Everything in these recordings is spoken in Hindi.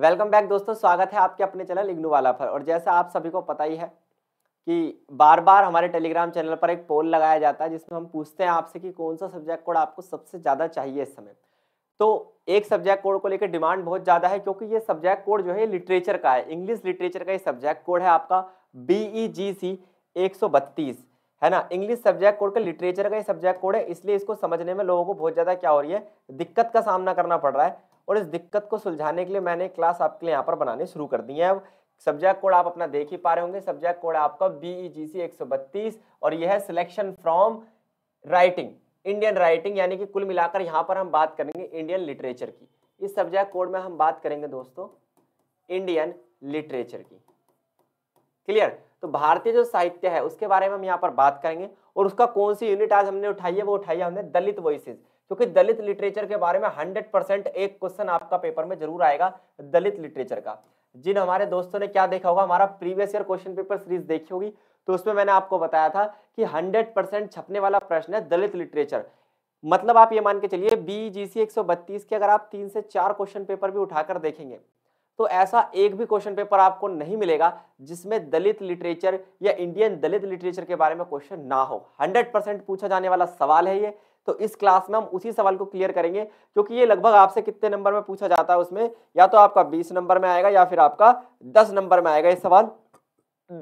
वेलकम बैक दोस्तों स्वागत है आपके अपने चैनल इग्नू वाला पर और जैसा आप सभी को पता ही है कि बार बार हमारे टेलीग्राम चैनल पर एक पोल लगाया जाता है जिसमें हम पूछते हैं आपसे कि कौन सा सब्जेक्ट कोड आपको सबसे ज़्यादा चाहिए इस समय तो एक सब्जेक्ट कोड को लेकर डिमांड बहुत ज़्यादा है क्योंकि ये सब्जेक्ट कोड जो है लिटरेचर का है इंग्लिश लिटरेचर का ये सब्जेक्ट कोड है आपका बी ई जी सी एक सौ बत्तीस है ना इंग्लिश सब्जेक्ट कोड का लिटरेचर का ये सब्जेक्ट कोड है इसलिए इसको समझने में लोगों को बहुत ज़्यादा क्या हो रही है दिक्कत का सामना करना पड़ रहा है और इस दिक्कत को सुलझाने के लिए मैंने क्लास आपके लिए यहाँ पर बनाने शुरू कर दी है अब सब्जेक्ट कोड आप अपना देख ही पा रहे होंगे सब्जेक्ट कोड आपका बीई जी सी एक सौ बत्तीस और यह है selection from writing Indian writing यानी कि कुल मिलाकर यहाँ पर हम बात करेंगे इंडियन लिटरेचर की इस सब्जेक्ट कोड में हम बात करेंगे दोस्तों इंडियन लिटरेचर की क्लियर तो भारतीय जो साहित्य है उसके बारे में हम यहाँ पर बात करेंगे और उसका कौन सी यूनिट आज हमने उठाई है वो उठाई है हमने दलित वॉइसेज क्योंकि दलित लिटरेचर के बारे में हंड्रेड परसेंट एक क्वेश्चन आपका पेपर में जरूर आएगा दलित लिटरेचर का जिन हमारे दोस्तों ने क्या देखा होगा हमारा previous year question paper series देखी होगी तो उसमें मैंने आपको बताया था कि 100 परसेंट छपने वाला प्रश्न है दलित लिटरेचर मतलब आप ये मान के चलिए बी जी सी के अगर आप तीन से चार क्वेश्चन पेपर भी उठाकर देखेंगे तो ऐसा एक भी क्वेश्चन पेपर आपको नहीं मिलेगा जिसमें दलित लिटरेचर या इंडियन दलित लिटरेचर के बारे में क्वेश्चन ना हो 100 परसेंट पूछा जाने वाला सवाल है ये तो इस क्लास में हम उसी सवाल को क्लियर करेंगे क्योंकि ये लगभग आपसे कितने नंबर में पूछा जाता है उसमें या तो आपका बीस नंबर में आएगा या फिर आपका दस नंबर में आएगा ये सवाल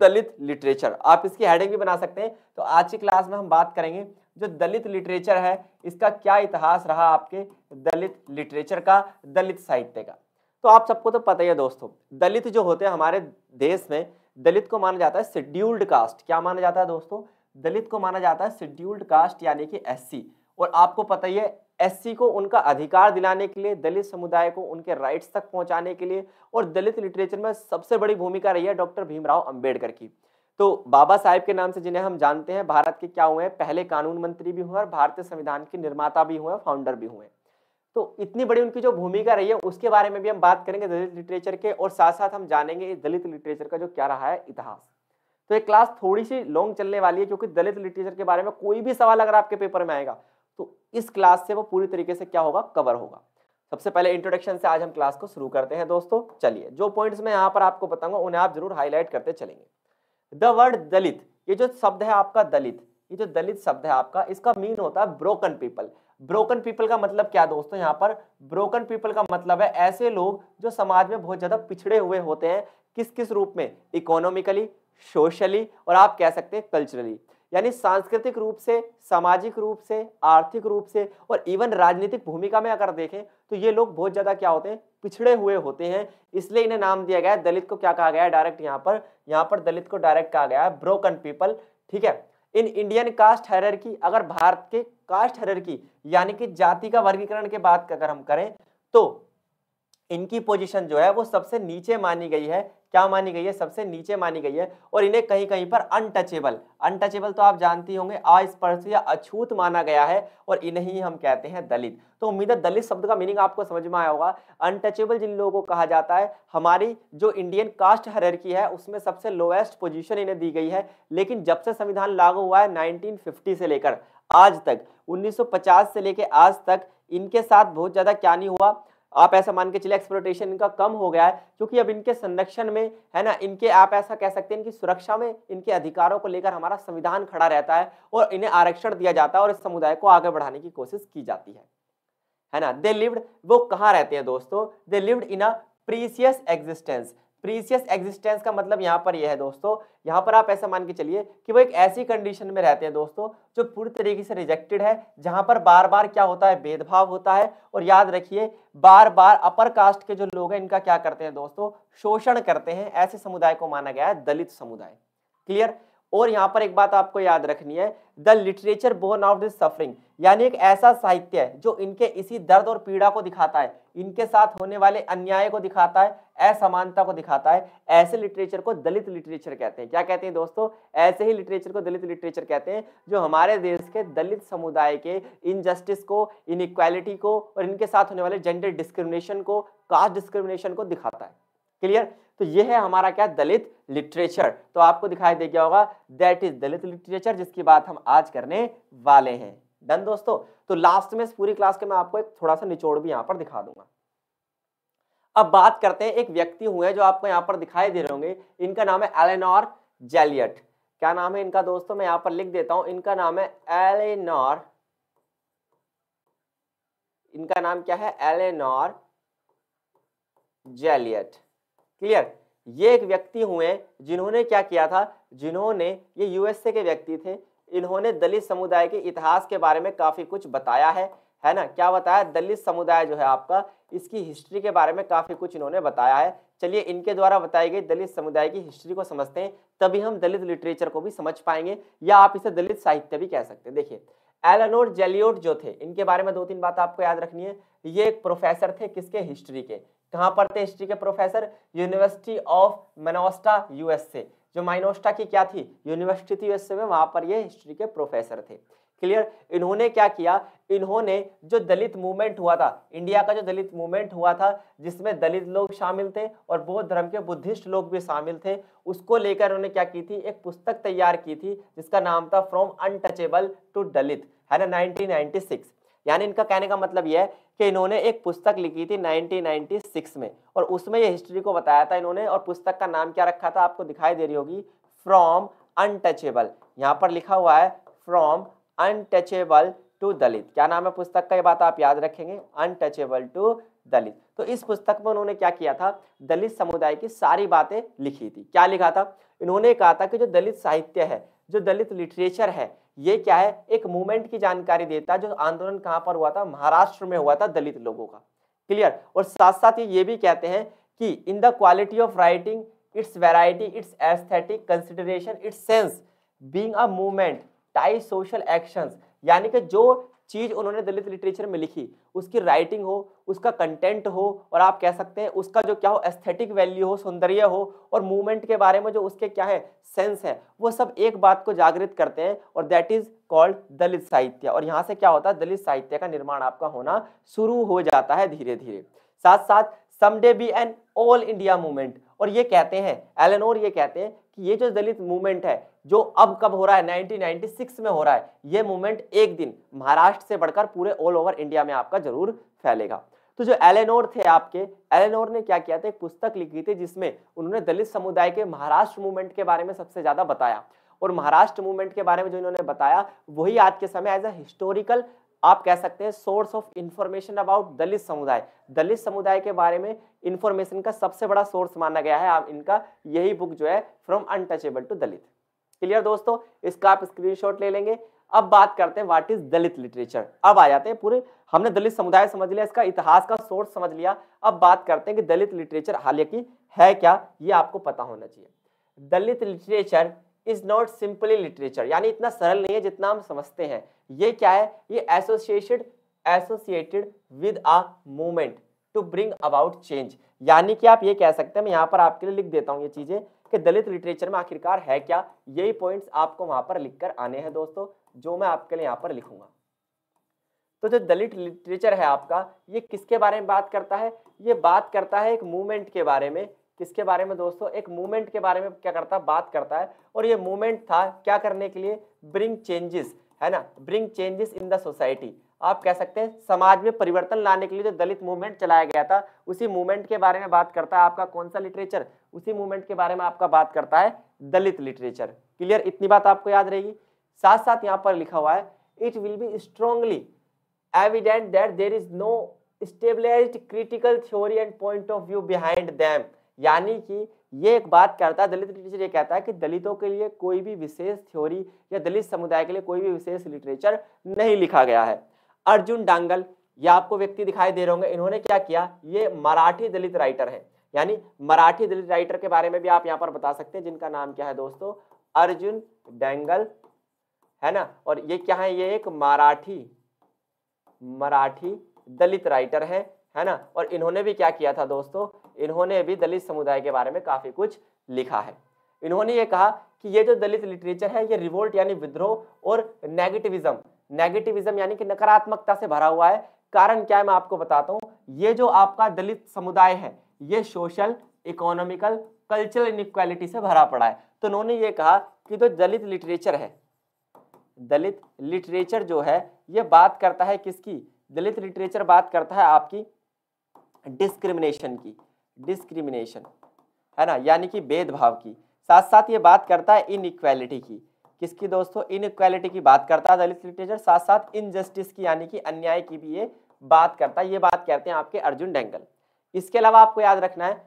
दलित लिटरेचर आप इसकी हेडिंग भी बना सकते हैं तो आज की क्लास में हम बात करेंगे जो दलित लिटरेचर है इसका क्या इतिहास रहा आपके दलित लिटरेचर का दलित साहित्य का तो आप सबको तो पता ही है दोस्तों दलित जो होते हैं हमारे देश में दलित को माना जाता है शेड्यूल्ड कास्ट क्या माना जाता है दोस्तों दलित को माना जाता है शेड्यूल्ड कास्ट यानी कि एससी और आपको पता ही है एससी को उनका अधिकार दिलाने के लिए दलित समुदाय को उनके राइट्स तक पहुंचाने के लिए और दलित लिटरेचर में सबसे बड़ी भूमिका रही है डॉक्टर भीमराव अंबेडकर की तो बाबा साहेब के नाम से जिन्हें हम जानते हैं भारत के क्या हुए हैं पहले कानून मंत्री भी हुए और भारतीय संविधान के निर्माता भी हुए फाउंडर भी हुए तो इतनी बड़ी उनकी जो भूमिका रही है उसके बारे में भी हम बात करेंगे दलित लिटरेचर के और साथ साथ हम जानेंगे इस दलित लिटरेचर का जो क्या रहा है इतिहास तो ये क्लास थोड़ी सी लॉन्ग चलने वाली है क्योंकि दलित लिटरेचर के बारे में कोई भी सवाल अगर आपके पेपर में आएगा तो इस क्लास से वो पूरी तरीके से क्या होगा कवर होगा सबसे पहले इंट्रोडक्शन से आज हम क्लास को शुरू करते हैं दोस्तों चलिए जो पॉइंट्स मैं यहाँ पर आपको बताऊंगा उन्हें आप जरूर हाईलाइट करते चलेंगे द वर्ड दलित ये जो शब्द है आपका दलित ये जो दलित शब्द है आपका इसका मीन होता है ब्रोकन पीपल ब्रोकन पीपल का मतलब क्या दोस्तों यहाँ पर ब्रोकन पीपल का मतलब है ऐसे लोग जो समाज में बहुत ज़्यादा पिछड़े हुए होते हैं किस किस रूप में इकोनॉमिकली सोशली और आप कह सकते हैं कल्चरली यानी सांस्कृतिक रूप से सामाजिक रूप से आर्थिक रूप से और इवन राजनीतिक भूमिका में अगर देखें तो ये लोग बहुत ज़्यादा क्या होते हैं पिछड़े हुए होते हैं इसलिए इन्हें नाम दिया गया है दलित को क्या कहा गया है डायरेक्ट यहाँ पर यहाँ पर दलित को डायरेक्ट कहा गया है ब्रोकन पीपल ठीक है इन इंडियन कास्ट की अगर भारत के कास्ट की यानी कि जाति का वर्गीकरण के बात अगर हम करें तो इनकी पोजीशन जो है वो सबसे नीचे मानी गई है क्या मानी गई है सबसे नीचे मानी गई है और इन्हें कहीं कहीं पर अनटचेबल अनटचेबल तो आप जानती होंगे अस्पर्श या अछूत माना गया है और इन्हें ही हम कहते हैं दलित तो उम्मीद है दलित शब्द का मीनिंग आपको समझ में आया होगा अनटचेबल जिन लोगों को कहा जाता है हमारी जो इंडियन कास्ट की है उसमें सबसे लोएस्ट पोजिशन इन्हें दी गई है लेकिन जब से संविधान लागू हुआ है नाइनटीन से लेकर आज तक उन्नीस से लेकर आज तक इनके साथ बहुत ज़्यादा क्या नहीं हुआ आप ऐसा मान के चले एक्सप्लोटेशन इनका कम हो गया है क्योंकि अब इनके संरक्षण में है ना इनके आप ऐसा कह सकते हैं इनकी सुरक्षा में इनके अधिकारों को लेकर हमारा संविधान खड़ा रहता है और इन्हें आरक्षण दिया जाता है और इस समुदाय को आगे बढ़ाने की कोशिश की जाती है है ना दे लिव्ड वो कहाँ रहते हैं दोस्तों they lived in a precious existence precious existence का मतलब यहाँ पर यह है दोस्तों यहाँ पर आप ऐसा मान के चलिए कि वो एक ऐसी कंडीशन में रहते हैं दोस्तों जो पूरी तरीके से रिजेक्टेड है जहाँ पर बार बार क्या होता है भेदभाव होता है और याद रखिए बार बार अपर कास्ट के जो लोग हैं इनका क्या करते हैं दोस्तों शोषण करते हैं ऐसे समुदाय को माना गया है दलित समुदाय क्लियर और यहाँ पर एक बात आपको याद रखनी है the literature born of this suffering यानी एक ऐसा साहित्य है जो इनके इसी दर्द और पीड़ा को दिखाता है इनके साथ होने वाले अन्याय को दिखाता है असमानता को दिखाता है ऐसे लिटरेचर को दलित लिटरेचर कहते हैं क्या कहते हैं दोस्तों ऐसे ही लिटरेचर को दलित लिटरेचर कहते हैं जो हमारे देश के दलित समुदाय के इनजस्टिस को इनक्वालिटी को और इनके साथ होने वाले जेंडर डिस्क्रिमिनेशन को कास्ट डिस्क्रिमिनेशन को दिखाता है क्लियर तो ये है हमारा क्या दलित लिटरेचर तो आपको दिखाई दे गया होगा दैट इज दलित लिटरेचर जिसकी बात हम आज करने वाले हैं डन दोस्तों तो लास्ट में इस पूरी क्लास के मैं आपको एक थोड़ा सा निचोड़ भी यहां पर दिखा दूंगा अब बात करते हैं एक व्यक्ति हुए जो आपको यहां पर दिखाई दे रहे होंगे इनका नाम है एलेनॉर जेलियट क्या नाम है इनका दोस्तों मैं यहां पर लिख देता हूं इनका नाम है एलेनॉर इनका नाम क्या है एलेनॉर जेलियट क्लियर ये एक व्यक्ति हुए जिन्होंने क्या किया था जिन्होंने ये यूएसए के व्यक्ति थे इन्होंने दलित समुदाय के इतिहास के बारे में काफ़ी कुछ बताया है है ना क्या बताया दलित समुदाय जो है आपका इसकी हिस्ट्री के बारे में काफ़ी कुछ इन्होंने बताया है चलिए इनके द्वारा बताई गई दलित समुदाय की हिस्ट्री को समझते हैं तभी हम दलित लिटरेचर को भी समझ पाएंगे या आप इसे दलित साहित्य भी कह सकते हैं देखिए एलानोर जेलियोट जो थे इनके बारे में दो तीन बात आपको याद रखनी है ये एक प्रोफेसर थे किसके हिस्ट्री के कहाँ पढ़ते हैं हिस्ट्री के professor University of Minnesota USA जो माइनोस्टा की क्या थी यूनिवर्सिटी थी यूएसए में वहाँ पर ये हिस्ट्री के प्रोफेसर थे क्लियर इन्होंने क्या किया इन्होंने जो दलित मूवमेंट हुआ था इंडिया का जो दलित मूवमेंट हुआ था जिसमें दलित लोग शामिल थे और बौद्ध धर्म के बुद्धिस्ट लोग भी शामिल थे उसको लेकर उन्होंने क्या की थी एक पुस्तक तैयार की थी जिसका नाम था फ्रॉम अनटचेबल टू दलित है ना 1996 यानी इनका कहने का मतलब यह है कि इन्होंने एक पुस्तक लिखी थी 1996 में और उसमें ये हिस्ट्री को बताया था इन्होंने और पुस्तक का नाम क्या रखा था आपको दिखाई दे रही होगी फ्रॉम अनटचेबल यहाँ पर लिखा हुआ है फ्रॉम अनटचेबल टू दलित क्या नाम है पुस्तक का ये बात आप याद रखेंगे अनटचेबल टू दलित तो इस पुस्तक में उन्होंने क्या किया था दलित समुदाय की सारी बातें लिखी थी क्या लिखा था इन्होंने कहा था कि जो दलित साहित्य है जो दलित लिटरेचर है ये क्या है एक मूवमेंट की जानकारी देता है जो आंदोलन कहाँ पर हुआ था महाराष्ट्र में हुआ था दलित लोगों का क्लियर और साथ साथ ये ये भी कहते हैं कि in the quality of writing its variety its aesthetic consideration its sense being a movement tie social actions यानी कि जो चीज़ उन्होंने दलित लिटरेचर में लिखी उसकी राइटिंग हो उसका कंटेंट हो और आप कह सकते हैं उसका जो क्या हो एस्थेटिक वैल्यू हो सौंदर्य हो और मूवमेंट के बारे में जो उसके क्या है सेंस है वो सब एक बात को जागृत करते हैं और दैट इज कॉल्ड दलित साहित्य और यहाँ से क्या होता है दलित साहित्य का निर्माण आपका होना शुरू हो जाता है धीरे धीरे साथ साथ someday be an all India movement और ये कहते हैं एलेनोर ये कहते हैं कि ये जो दलित मूवमेंट है जो अब कब हो रहा है 1996 में हो रहा है ये मूवमेंट एक दिन महाराष्ट्र से बढ़कर पूरे ऑल ओवर इंडिया में आपका जरूर फैलेगा तो जो एलेनोर थे आपके एलेनोर ने क्या किया था एक पुस्तक लिखी थी जिसमें उन्होंने दलित समुदाय के महाराष्ट्र मूवमेंट के बारे में सबसे ज्यादा बताया और महाराष्ट्र मूवमेंट के बारे में जो इन्होंने बताया वही आज के समय एज अ हिस्टोरिकल आप कह सकते हैं source of information about Dalit समुदाय दलित समुदाय के बारे में इंफॉर्मेशन का सबसे बड़ा सोर्स माना गया है आप इनका यही बुक जो है from untouchable to Dalit clear दोस्तों इसका आप स्क्रीनशॉट ले लेंगे अब बात करते हैं व्हाट इज दलित लिटरेचर अब आ जाते हैं पूरे हमने दलित समुदाय समझ लिया इसका इतिहास का सोर्स समझ लिया अब बात करते हैं कि दलित लिटरेचर हालांकि है क्या ये आपको पता होना चाहिए Dalit literature is not simply literature यानी इतना सरल नहीं है जितना हम समझते हैं ये क्या है ये associated associated with a movement to bring about change यानी कि आप ये कह सकते हैं मैं यहाँ पर आपके लिए लिख देता हूँ ये चीज़ें कि दलित लिटरेचर में आखिरकार है क्या यही पॉइंट्स आपको वहां पर लिखकर आने हैं दोस्तों जो मैं आपके लिए यहाँ पर लिखूंगा तो जो दलित लिटरेचर है आपका ये किसके बारे में बात करता है ये बात करता है एक मूवमेंट के बारे में किसके बारे में दोस्तों एक मूवमेंट के बारे में क्या करता है बात करता है और ये मूवमेंट था क्या करने के लिए ब्रिंग चेंजेस है ना bring changes in the society आप कह सकते हैं समाज में परिवर्तन लाने के लिए जो दलित मूवमेंट चलाया गया था उसी मूवमेंट के बारे में बात करता है आपका कौन सा लिटरेचर उसी मूवमेंट के बारे में आपका बात करता है दलित लिटरेचर क्लियर इतनी बात आपको याद रहेगी साथ साथ यहाँ पर लिखा हुआ है it will be strongly evident that there is no stabilize critical theory and point of view behind them यानी कि ये एक बात करता है दलित लिटरेचर ये कहता है कि दलितों के लिए कोई भी विशेष थ्योरी या दलित समुदाय के लिए कोई भी विशेष लिटरेचर नहीं लिखा गया है अर्जुन डांगल ये आपको व्यक्ति दिखाई दे रहे होंगे इन्होंने क्या किया ये मराठी दलित राइटर है यानी मराठी दलित राइटर के बारे में भी आप यहाँ पर बता सकते हैं जिनका नाम क्या है दोस्तों अर्जुन डेंगल है ना और ये क्या है ये एक मराठी मराठी दलित राइटर है है ना और इन्होंने भी क्या किया था दोस्तों इन्होंने भी दलित समुदाय के बारे में काफ़ी कुछ लिखा है इन्होंने ये कहा कि ये जो दलित लिटरेचर है ये रिवोल्ट यानी विद्रोह और नेगेटिविज्म नेगेटिविज्म यानी कि नकारात्मकता से भरा हुआ है कारण क्या है मैं आपको बताता हूँ ये जो आपका दलित समुदाय है ये सोशल इकोनॉमिकल कल्चरल इनक्वालिटी से भरा पड़ा है तो उन्होंने ये कहा कि जो दलित लिटरेचर है दलित लिटरेचर जो है ये बात करता है किसकी दलित लिटरेचर बात करता है आपकी डिस्क्रिमिनेशन की डिस्क्रिमिनेशन है ना यानी कि भेदभाव की साथ साथ ये बात करता है इनइक्वालिटी की किसकी दोस्तों इनक्वालिटी की बात करता है दलित लिटरेचर साथ साथ इनजस्टिस की यानी कि अन्याय की भी ये बात करता है ये बात कहते हैं आपके अर्जुन डेंगल इसके अलावा आपको याद रखना है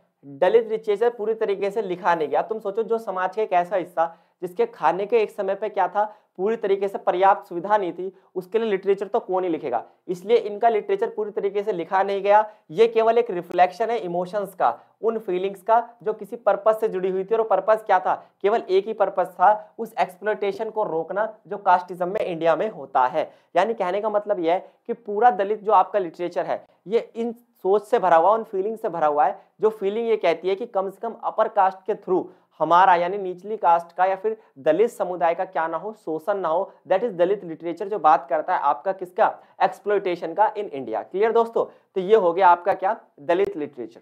दलित लिटरेचर पूरी तरीके से लिखा नहीं गया तुम सोचो जो समाज का एक ऐसा हिस्सा जिसके खाने के एक समय पर क्या था पूरी तरीके से पर्याप्त सुविधा नहीं थी उसके लिए लिटरेचर तो कौन ही लिखेगा इसलिए इनका लिटरेचर पूरी तरीके से लिखा नहीं गया ये केवल एक रिफ्लेक्शन है इमोशंस का उन फीलिंग्स का जो किसी पर्पज से जुड़ी हुई थी और पर्पज क्या था केवल एक ही पर्पज था उस एक्सप्लोटेशन को रोकना जो कास्टिज्म में इंडिया में होता है यानी कहने का मतलब यह है कि पूरा दलित जो आपका लिटरेचर है ये इन सोच से भरा हुआ उन फीलिंग से भरा हुआ है जो फीलिंग ये कहती है कि कम से कम अपर कास्ट के थ्रू हमारा यानी निचली कास्ट का या फिर दलित समुदाय का क्या ना हो शोषण ना हो दैट इज दलित लिटरेचर जो बात करता है आपका किसका एक्सप्लोइटेशन का इन इंडिया क्लियर दोस्तों तो ये हो गया आपका क्या Dalit literature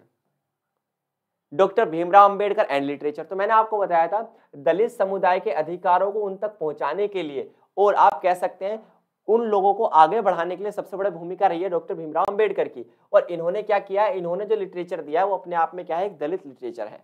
doctor Bhimrao Ambedkar and literature तो मैंने आपको बताया था दलित समुदाय के अधिकारों को उन तक पहुंचाने के लिए और आप कह सकते हैं उन लोगों को आगे बढ़ाने के लिए सबसे बड़ी भूमिका रही है डॉक्टर भीमराव अंबेडकर की और इन्होंने क्या किया इन्होंने जो लिटरेचर दिया है वो अपने आप में क्या है एक दलित लिटरेचर है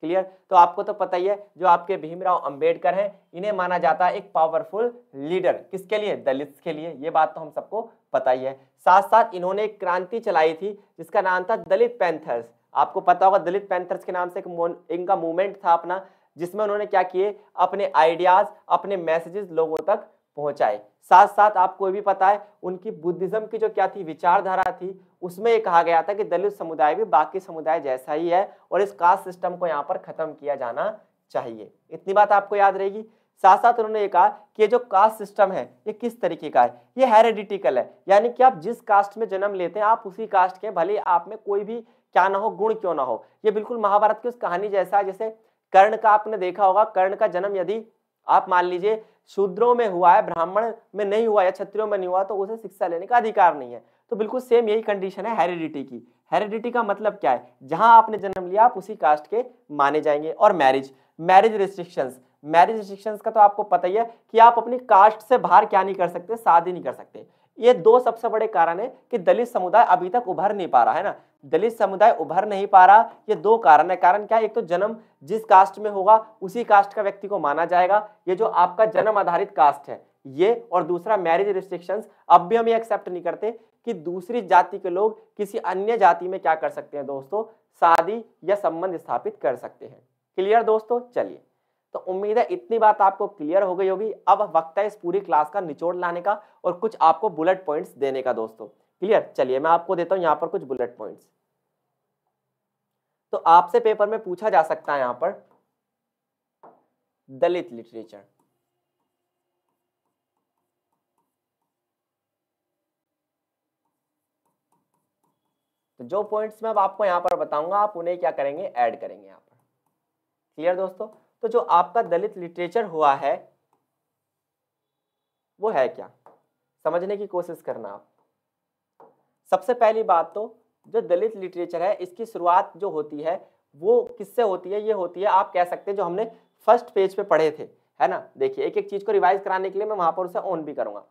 क्लियर तो आपको तो पता ही है जो आपके भीमराव अंबेडकर हैं इन्हें माना जाता है एक पावरफुल लीडर किसके लिए दलित के लिए ये बात तो हम सबको पता ही है साथ साथ इन्होंने एक क्रांति चलाई थी जिसका नाम था दलित पैंथर्स आपको पता होगा दलित पैंथर्स के नाम से एक इनका मूवमेंट था अपना जिसमें उन्होंने क्या किए अपने आइडियाज अपने मैसेजेस लोगों तक पहुंचाए साथ साथ आपको भी पता है उनकी बुद्धिज्म की जो क्या थी विचारधारा थी उसमें ये कहा गया था कि दलित समुदाय भी बाकी समुदाय जैसा ही है और इस कास्ट सिस्टम को यहाँ पर खत्म किया जाना चाहिए इतनी बात आपको याद रहेगी साथ साथ उन्होंने ये कहा कि ये जो कास्ट सिस्टम है ये किस तरीके का है ये हेरेडिटिकल है यानी कि आप जिस कास्ट में जन्म लेते हैं आप उसी कास्ट के भले आप में कोई भी क्या ना हो गुण क्यों ना हो ये बिल्कुल महाभारत की उस कहानी जैसा है जैसे कर्ण का आपने देखा होगा कर्ण का जन्म यदि आप मान लीजिए शूद्रों में हुआ है ब्राह्मण में नहीं हुआ या क्षत्रियों में नहीं हुआ तो उसे शिक्षा लेने का अधिकार नहीं है तो बिल्कुल सेम यही कंडीशन है हेरिडिटी की हेरिडिटी का मतलब क्या है जहां आपने जन्म लिया आप उसी कास्ट के माने जाएंगे और marriage marriage restrictions marriage restrictions का तो आपको पता ही है कि आप अपनी कास्ट से बाहर क्या नहीं कर सकते शादी नहीं कर सकते ये दो सबसे बड़े कारण है कि दलित समुदाय अभी तक उभर नहीं पा रहा है ना दलित समुदाय उभर नहीं पा रहा ये दो कारण है कारण क्या है एक तो जन्म जिस कास्ट में होगा उसी कास्ट का व्यक्ति को माना जाएगा ये जो आपका जन्म आधारित कास्ट है ये और दूसरा मैरिज रिस्ट्रिक्शंस अब भी हम ये एक्सेप्ट नहीं करते कि दूसरी जाति के लोग किसी अन्य जाति में क्या कर सकते हैं दोस्तों शादी या संबंध स्थापित कर सकते हैं क्लियर दोस्तों चलिए तो उम्मीद है इतनी बात आपको क्लियर हो गई होगी अब वक्त है इस पूरी क्लास का निचोड़ लाने का और कुछ आपको बुलेट पॉइंट्स देने का दोस्तों क्लियर चलिए मैं आपको देता हूँ यहाँ पर कुछ बुलेट पॉइंट्स तो आपसे पेपर में पूछा जा सकता है यहां पर दलित लिटरेचर तो जो पॉइंट्स मैं अब आपको यहां पर बताऊंगा आप उन्हें क्या करेंगे ऐड करेंगे यहां पर क्लियर दोस्तों तो जो आपका दलित लिटरेचर हुआ है वो है क्या समझने की कोशिश करना आप सबसे पहली बात तो जो दलित लिटरेचर है इसकी शुरुआत जो होती है वो किससे होती है ये होती है आप कह सकते हैं जो हमने फर्स्ट पेज पे पढ़े थे है ना देखिए एक एक चीज को रिवाइज कराने के लिए मैं वहां पर उसे ऑन भी करूंगा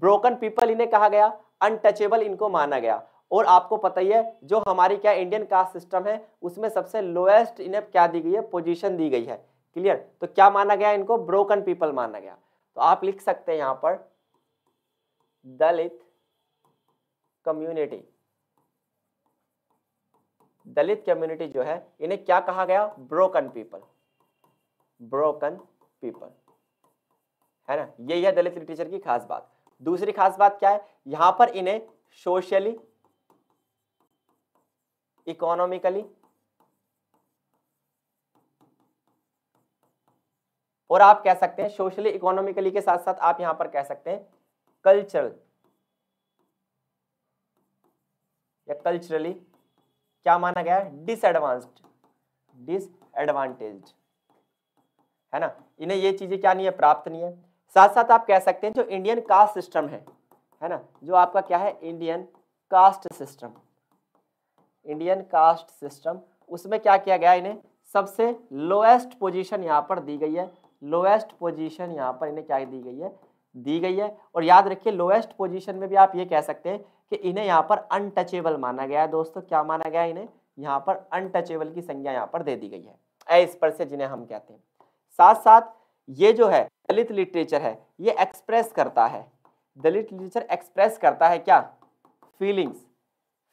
ब्रोकन पीपल इन्हें कहा गया अनटचेबल इनको माना गया और आपको पता ही है जो हमारी क्या इंडियन कास्ट सिस्टम है उसमें सबसे लोएस्ट इन्हें क्या दी गई है पोजीशन दी गई है क्लियर तो क्या माना गया इनको ब्रोकन पीपल माना गया तो आप लिख सकते हैं यहां पर दलित कम्युनिटी दलित कम्युनिटी जो है इन्हें क्या कहा गया ब्रोकन पीपल ब्रोकन पीपल है ना यही है दलित लिटरेचर की खास बात दूसरी खास बात क्या है यहां पर इन्हें सोशली इकोनॉमिकली और आप कह सकते हैं सोशली इकोनॉमिकली के साथ साथ आप यहां पर कह सकते हैं कल्चरल या कल्चरली क्या माना गया है डिसएडवांस्ड डिसएडवांटेज है ना इन्हें ये चीजें क्या नहीं है प्राप्त नहीं है साथ साथ आप कह सकते हैं जो इंडियन कास्ट सिस्टम है है ना जो आपका क्या है Indian caste system Indian caste system उसमें क्या किया गया इन्हें सबसे लोएस्ट पोजीशन यहां पर दी गई है लोएस्ट पोजीशन यहाँ पर इन्हें क्या दी गई है दी गई है और याद रखिए लोएस्ट पोजीशन में भी आप ये कह सकते हैं कि इन्हें यहाँ पर अनटचेबल माना गया है दोस्तों क्या माना गया इन्हें यहाँ पर अनटचेबल की संज्ञा यहाँ पर दे दी गई है पर से जिन्हें हम कहते हैं साथ साथ ये जो है दलित लिटरेचर है ये एक्सप्रेस करता है दलित लिटरेचर एक्सप्रेस करता है क्या फीलिंग्स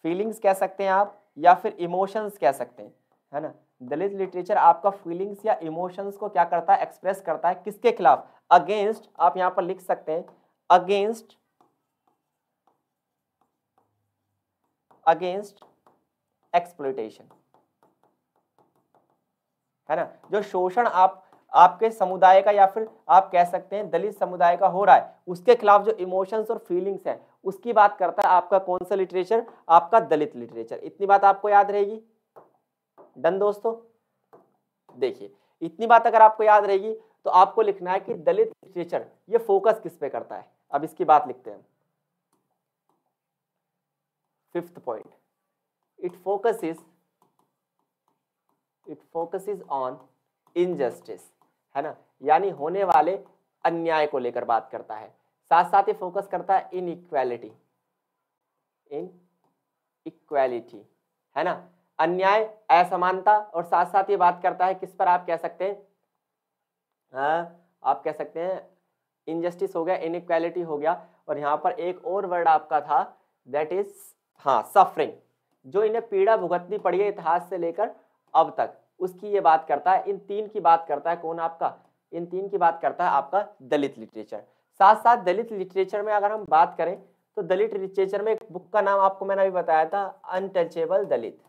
फीलिंग्स कह सकते हैं आप या फिर इमोशंस कह सकते हैं है ना दलित लिटरेचर आपका फीलिंग्स या इमोशंस को क्या करता है एक्सप्रेस करता है किसके खिलाफ अगेंस्ट आप यहां पर लिख सकते हैं अगेंस्ट अगेंस्ट एक्सप्लोटेशन है ना जो शोषण आप आपके समुदाय का या फिर आप कह सकते हैं दलित समुदाय का हो रहा है उसके खिलाफ जो इमोशंस और फीलिंग्स है उसकी बात करता है आपका कौन सा लिटरेचर आपका दलित लिटरेचर इतनी बात आपको याद रहेगी डन दोस्तों देखिए इतनी बात अगर आपको याद रहेगी तो आपको लिखना है कि दलित लिटरेचर ये फोकस किस पे करता है अब इसकी बात लिखते हैं fifth point it focuses it focuses on injustice है ना यानी होने वाले अन्याय को लेकर बात करता है साथ साथ ये फोकस करता है इन इक्वालिटी इन इक्वालिटी है ना अन्याय असमानता और साथ साथ ये बात करता है किस पर आप कह सकते हैं आ, हाँ, आप कह सकते हैं इनजस्टिस हो गया इनक्वालिटी हो गया और यहाँ पर एक और वर्ड आपका था दैट इज हाँ सफरिंग जो इन्हें पीड़ा भुगतनी पड़ी है इतिहास से लेकर अब तक उसकी ये बात करता है इन तीन की बात करता है कौन आपका इन तीन की बात करता है आपका दलित लिटरेचर साथ साथ दलित लिटरेचर में अगर हम बात करें तो दलित लिटरेचर में एक बुक का नाम आपको मैंने अभी बताया था अनटचेबल दलित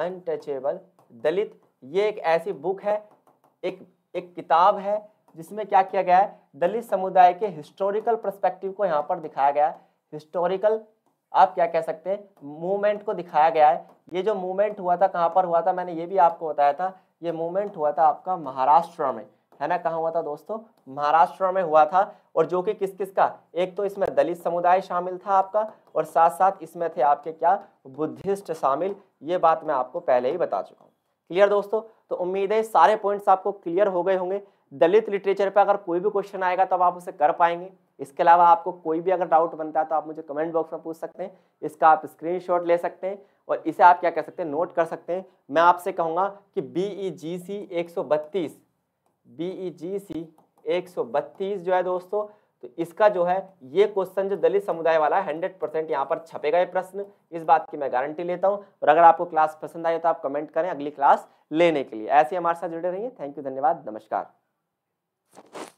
अनटचेबल दलित ये एक ऐसी बुक है एक एक किताब है जिसमें क्या किया गया है दलित समुदाय के हिस्टोरिकल परस्पेक्टिव को यहाँ पर दिखाया गया है हिस्टोरिकल आप क्या कह सकते हैं मूवमेंट को दिखाया गया है ये जो मूवमेंट हुआ था कहाँ पर हुआ था मैंने ये भी आपको बताया था ये मूवमेंट हुआ था आपका महाराष्ट्र में है ना कहा हुआ था दोस्तों महाराष्ट्र में हुआ था और जो कि किस किस का एक तो इसमें दलित समुदाय शामिल था आपका और साथ साथ इसमें थे आपके क्या बुद्धिस्ट शामिल ये बात मैं आपको पहले ही बता चुका हूँ क्लियर दोस्तों तो उम्मीद है सारे पॉइंट्स आपको क्लियर हो गए होंगे दलित लिटरेचर पर अगर कोई भी क्वेश्चन आएगा तो आप उसे कर पाएंगे इसके अलावा आपको कोई भी अगर डाउट बनता है तो आप मुझे कमेंट बॉक्स में पूछ सकते हैं इसका आप स्क्रीन ले सकते हैं और इसे आप क्या कर सकते हैं नोट कर सकते हैं मैं आपसे कहूँगा कि बी ई जी सी एक सौ बत्तीस बी जी सी एक जो है दोस्तों तो इसका जो है ये क्वेश्चन जो दलित समुदाय वाला है हंड्रेड परसेंट यहाँ पर छपेगा ये प्रश्न इस बात की मैं गारंटी लेता हूँ और अगर आपको क्लास पसंद आए तो आप कमेंट करें अगली क्लास लेने के लिए ऐसे हमारे साथ जुड़े रहिए थैंक यू धन्यवाद नमस्कार